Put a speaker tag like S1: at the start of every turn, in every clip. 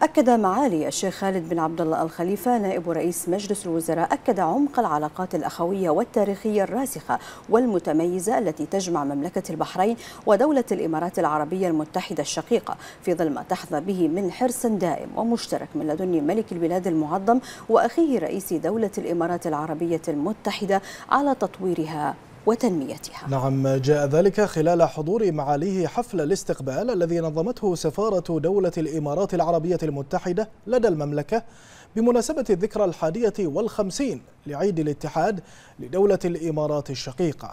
S1: أكد معالي الشيخ خالد بن عبد الله الخليفة نائب رئيس مجلس الوزراء أكد عمق العلاقات الأخوية والتاريخية الراسخة والمتميزة التي تجمع مملكة البحرين ودولة الإمارات العربية المتحدة الشقيقة في ظل ما تحظى به من حرص دائم ومشترك من لدن ملك البلاد المعظم وأخيه رئيس دولة الإمارات العربية المتحدة على تطويرها وتنميتها
S2: نعم جاء ذلك خلال حضور معاليه حفل الاستقبال الذي نظمته سفارة دولة الإمارات العربية المتحدة لدى المملكة بمناسبة الذكرى الحادية والخمسين لعيد الاتحاد لدولة الإمارات الشقيقة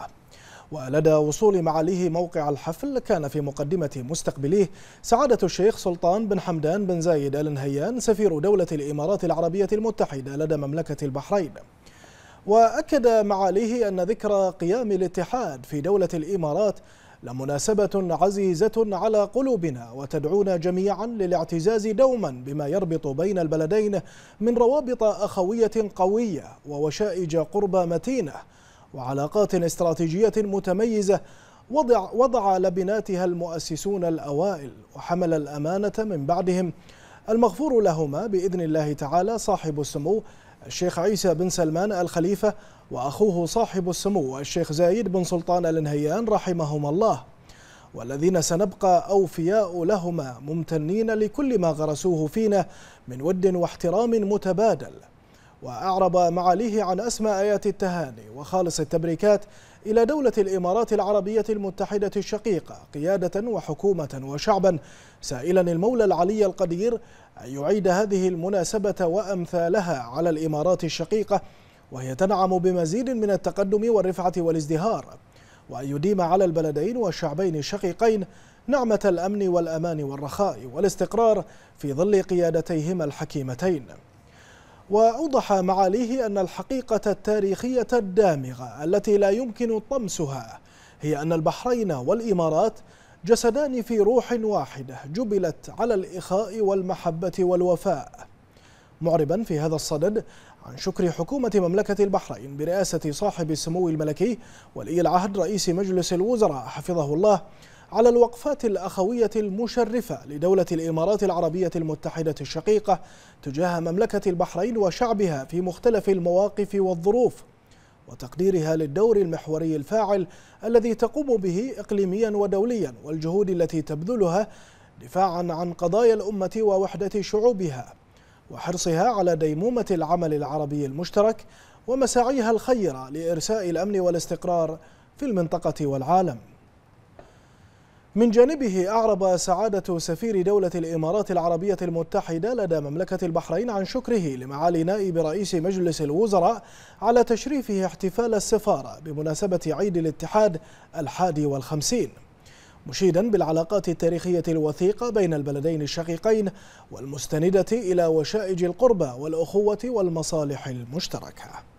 S2: ولدى وصول معاليه موقع الحفل كان في مقدمة مستقبليه سعادة الشيخ سلطان بن حمدان بن زايد آل نهيان سفير دولة الإمارات العربية المتحدة لدى مملكة البحرين وأكد معاليه أن ذكرى قيام الاتحاد في دولة الإمارات لمناسبة عزيزة على قلوبنا وتدعونا جميعا للاعتزاز دوما بما يربط بين البلدين من روابط أخوية قوية ووشائج قربى متينة وعلاقات استراتيجية متميزة وضع, وضع لبناتها المؤسسون الأوائل وحمل الأمانة من بعدهم المغفور لهما بإذن الله تعالى صاحب السمو الشيخ عيسى بن سلمان الخليفة وأخوه صاحب السمو الشيخ زايد بن سلطان النهيان رحمهما الله والذين سنبقى أوفياء لهما ممتنين لكل ما غرسوه فينا من ود واحترام متبادل وأعرب معاليه عن أسمى آيات التهاني وخالص التبريكات إلى دولة الإمارات العربية المتحدة الشقيقة قيادة وحكومة وشعبا سائلا المولى العلي القدير أن يعيد هذه المناسبة وأمثالها على الإمارات الشقيقة وهي تنعم بمزيد من التقدم والرفعة والازدهار وأن يديم على البلدين والشعبين الشقيقين نعمة الأمن والأمان والرخاء والاستقرار في ظل قيادتيهما الحكيمتين وأوضح معاليه أن الحقيقة التاريخية الدامغة التي لا يمكن طمسها هي أن البحرين والإمارات جسدان في روح واحدة جبلت على الإخاء والمحبة والوفاء معربا في هذا الصدد عن شكر حكومة مملكة البحرين برئاسة صاحب السمو الملكي ولي العهد رئيس مجلس الوزراء حفظه الله على الوقفات الأخوية المشرفة لدولة الإمارات العربية المتحدة الشقيقة تجاه مملكة البحرين وشعبها في مختلف المواقف والظروف وتقديرها للدور المحوري الفاعل الذي تقوم به إقليميا ودوليا والجهود التي تبذلها دفاعا عن قضايا الأمة ووحدة شعوبها وحرصها على ديمومة العمل العربي المشترك ومساعيها الخيرة لإرساء الأمن والاستقرار في المنطقة والعالم من جانبه أعرب سعادة سفير دولة الإمارات العربية المتحدة لدى مملكة البحرين عن شكره لمعالي نائب رئيس مجلس الوزراء على تشريفه احتفال السفارة بمناسبة عيد الاتحاد الحادي والخمسين مشيدا بالعلاقات التاريخية الوثيقة بين البلدين الشقيقين والمستندة إلى وشائج القربة والأخوة والمصالح المشتركة